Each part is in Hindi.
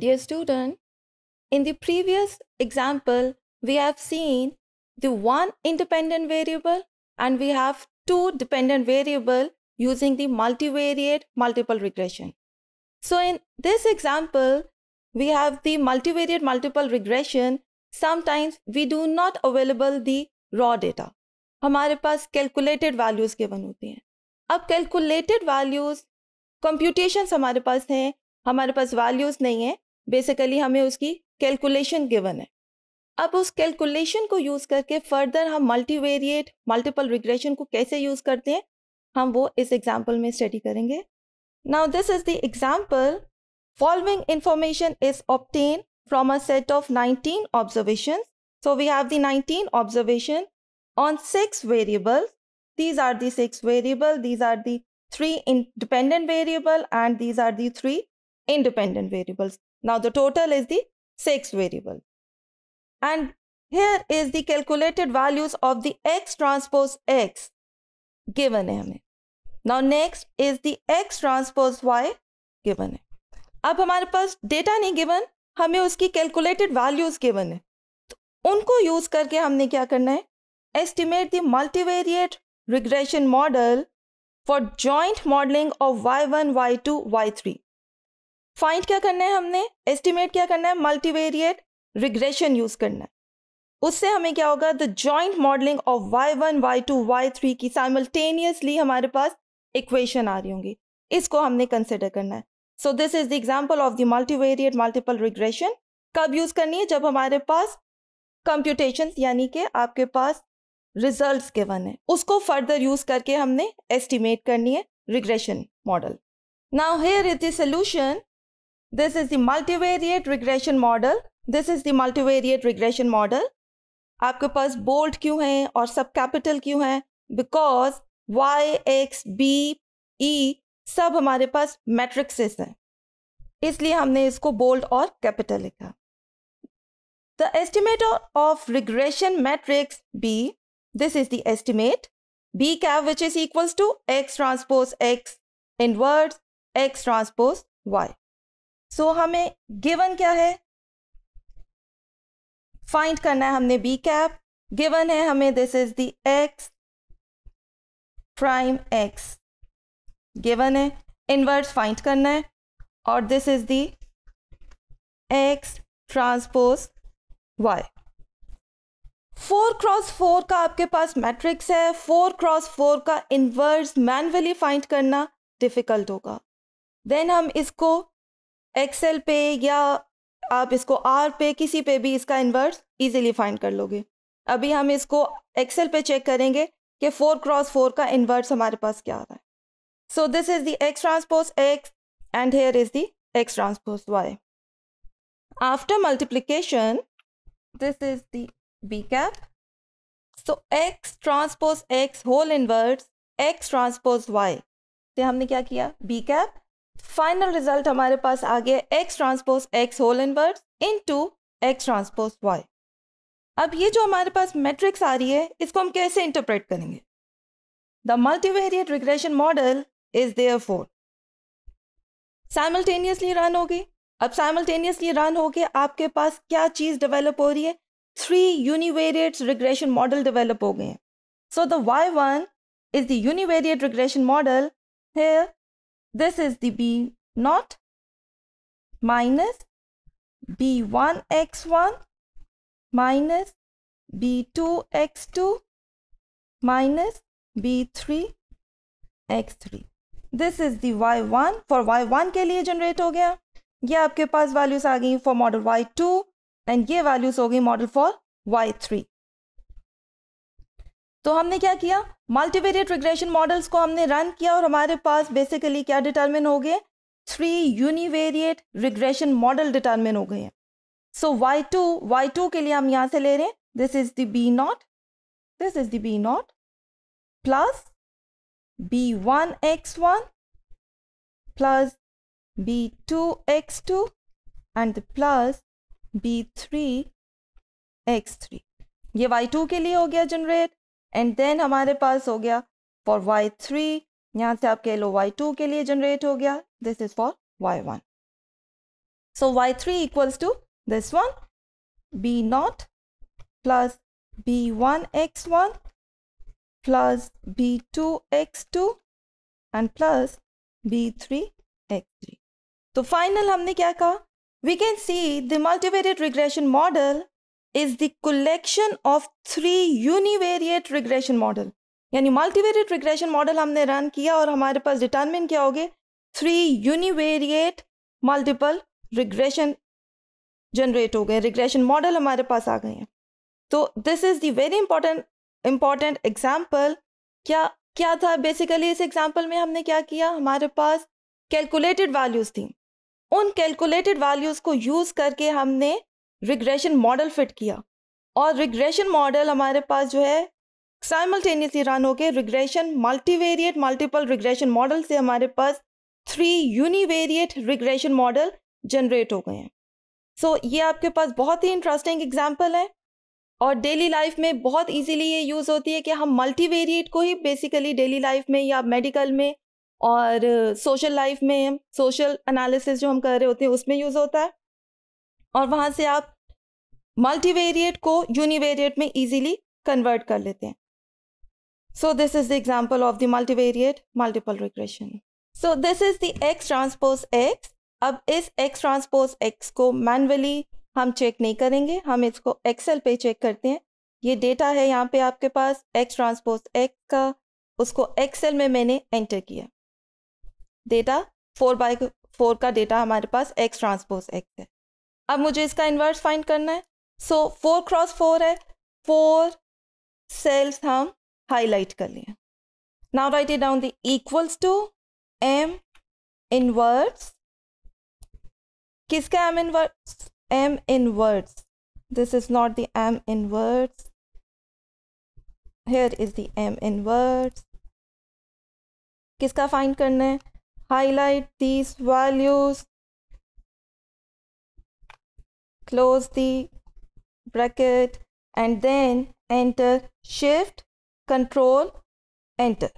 Dear student, in the previous example, we have seen the one independent variable and we have two dependent variable using the multivariate multiple regression. So in this example, we have the multivariate multiple regression. Sometimes we do not available the raw data. हमारे पास calculated values गिवन होती हैं अब calculated values, computations हमारे पास हैं हमारे पास values नहीं है बेसिकली हमें उसकी कैलकुलेशन गिवन है अब उस कैलकुलेशन को यूज़ करके फर्दर हम मल्टीवेरिएट मल्टीपल रिग्रेशन को कैसे यूज़ करते हैं हम वो इस एग्जाम्पल में स्टडी करेंगे now this is the example following information is obtained from a set of nineteen observation so we have nineteen 19 observation on six variable these are six variable these are three three in dependent variable and these are three independent variables. Now the total is the six variable. And here is the calculated values of the x transpose x given है हमें. Now next is the x transpose y given है. अब हमारे पास डेटा नहीं गिवन हमें उसकी कैलकुलेटेड वैल्यूज गिवन है तो उनको यूज करके हमने क्या करना है estimate the multivariate regression model for joint modeling of y1, y2, y3. Find क्या करना है हमने एस्टिमेट क्या करना है मल्टीवेरिएट रिग्रेशन यूज करना है उससे हमें क्या होगा the joint modelling of y one y two y three की साइमल्टेनियसली हमारे पास इक्वेशन आ रही होंगी इसको हमने कंसिडर करना है so this is the example of the multivariate multiple regression कब यूज करनी है जब हमारे पास कंप्यूटेशन यानी कि आपके पास रिजल्ट वन है उसको फर्दर यूज करके हमने एस्टिमेट करनी है regression model now here is the solution This is the multivariate regression model. This is the multivariate regression model. आपके पास bold क्यों हैं और सब capital क्यों हैं? Because y, x, b, e सब हमारे पास matrices हैं. इसलिए हमने इसको bold और capital लिखा. The estimator of regression matrix B. This is the estimate. B cap which is equals to x transpose x inverse x transpose y. So so, हमें गिवन क्या है फाइंड करना है हमने बी कैप गिवन है हमें this is the x prime x given है इनवर्स फाइंड करना है और this is the x transpose y four cross four का आपके पास मैट्रिक्स है फोर क्रॉस फोर का इनवर्स मैनुअली फाइंड करना डिफिकल्ट होगा देन हम इसको एक्सेल पे या आप इसको आर पे किसी पे भी इसका इन्वर्स इजीली फाइंड कर लोगे अभी हम इसको एक्सेल पे चेक करेंगे कि फोर क्रॉस फोर का इन्वर्स हमारे पास क्या आ रहा है so this is the x transpose x and here is the x transpose y after multiplication this is the b cap so x transpose x whole inverse x transpose y हमने क्या किया बी कैप फाइनल रिजल्ट हमारे पास आ गया x transpose x whole inverse into x transpose y अब ये जो हमारे पास मैट्रिक्स आ रही है इसको हम कैसे इंटरप्रेट करेंगे the multivariate regression model is there for simultaneously run होगी अब साइमल्टेनियसली रन होके आपके पास क्या चीज़ डेवलप हो रही है three univariate regression model develop हो गए हैं so the y one is the univariate regression model This is the B naught minus B1x1 minus B2x2 minus B3x3. This is the y one for y one के लिए जनरेट हो गया ये आपके पास वैल्यूज आ गई for model y two and ये वैल्यूज हो गई मॉडल फॉर वाई थ्री तो हमने क्या किया मल्टीवेरिएट रिग्रेशन मॉडल्स को हमने रन किया और हमारे पास बेसिकली क्या डिटर्मिन हो गए three univariate regression model determine हो गए हैं so y two y two के लिए हम यहाँ से ले रहे हैं this is the b naught this is the b naught plus b one x one plus b two x two and plus b three x three ये वाई टू के लिए हो गया जनरेट एंड देन हमारे पास हो गया फॉर वाई थ्री यहाँ से आप कह लो वाई टू के लिए जनरेट हो गया this is for y one so y three equals to this one b naught plus b one x one plus b two x two and plus b three x three तो फाइनल हमने क्या कहा we can see the multivariate regression model is the collection of three univariate regression model यानी मल्टीवेरिएट रिग्रेशन मॉडल हमने रन किया और हमारे पास डिटर्मिन क्या हो गए three univariate multiple regression generate हो गए रिग्रेशन मॉडल हमारे पास आ गए हैं तो this is the very important important example क्या क्या था बेसिकली इस एग्जाम्पल में हमने क्या किया हमारे पास कैलकुलेटेड वैल्यूज़ थी उन कैलकुलेटेड वैल्यूज़ को यूज़ करके हमने रिग्रेशन मॉडल फिट किया और रिग्रेशन मॉडल हमारे पास जो है साइमल्टेनियसली रन होके regression multivariate multiple regression model से हमारे पास three univariate regression model generate हो गए हैं सो so, ये आपके पास बहुत ही इंटरेस्टिंग एग्जाम्पल है और डेली लाइफ में बहुत इजीली ये यूज़ होती है कि हम मल्टीवेरिएट को ही बेसिकली डेली लाइफ में या मेडिकल में और सोशल लाइफ में सोशल एनालिसिस जो हम कर रहे होते हैं उसमें यूज़ होता है और वहाँ से आप मल्टीवेरिएट को यूनिवेरिएट में इजीली कन्वर्ट कर लेते हैं so this is the example of the multivariate multiple regression so this is the x transpose x अब इस एक्स ट्रांसपोज एक्स को मैनुअली हम चेक नहीं करेंगे हम इसको एक्सेल पे चेक करते हैं ये डेटा है यहाँ पे आपके पास एक्स ट्रांसपोज एक्स का उसको एक्सेल में मैंने एंटर किया डेटा फोर बाई फोर का डेटा हमारे पास एक्स ट्रांसपोज एक्स है अब मुझे इसका इन्वर्स फाइंड करना है सो फोर क्रॉस फोर है फोर सेल्स हम हाईलाइट कर लिए now write it down the equals to m inverse किसका m inverse m inverse this is not the m inverse here is the m inverse किसका फाइंड करना है highlight these values close the bracket and then enter shift control enter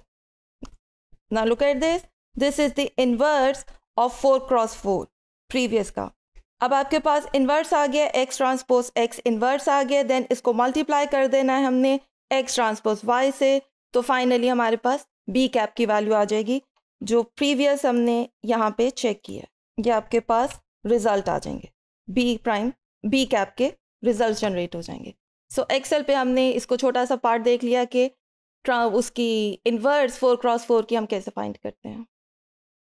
now look at this this is the inverse of 4 cross 4 previous का अब आपके पास इन्वर्स आ गया x ट्रांसपोज x इन्वर्स आ गया देन इसको मल्टीप्लाई कर देना है हमने x ट्रांसपोज y से तो फाइनली हमारे पास b कैप की वैल्यू आ जाएगी जो प्रीवियस हमने यहाँ पे चेक किया ये आपके पास रिजल्ट आ जाएंगे b प्राइम बी कैप के रिजल्ट जनरेट हो जाएंगे सो so, एक्सेल पे हमने इसको छोटा सा पार्ट देख लिया कि उसकी इनवर्स फोर क्रॉस फोर की हम कैसे फाइंड करते हैं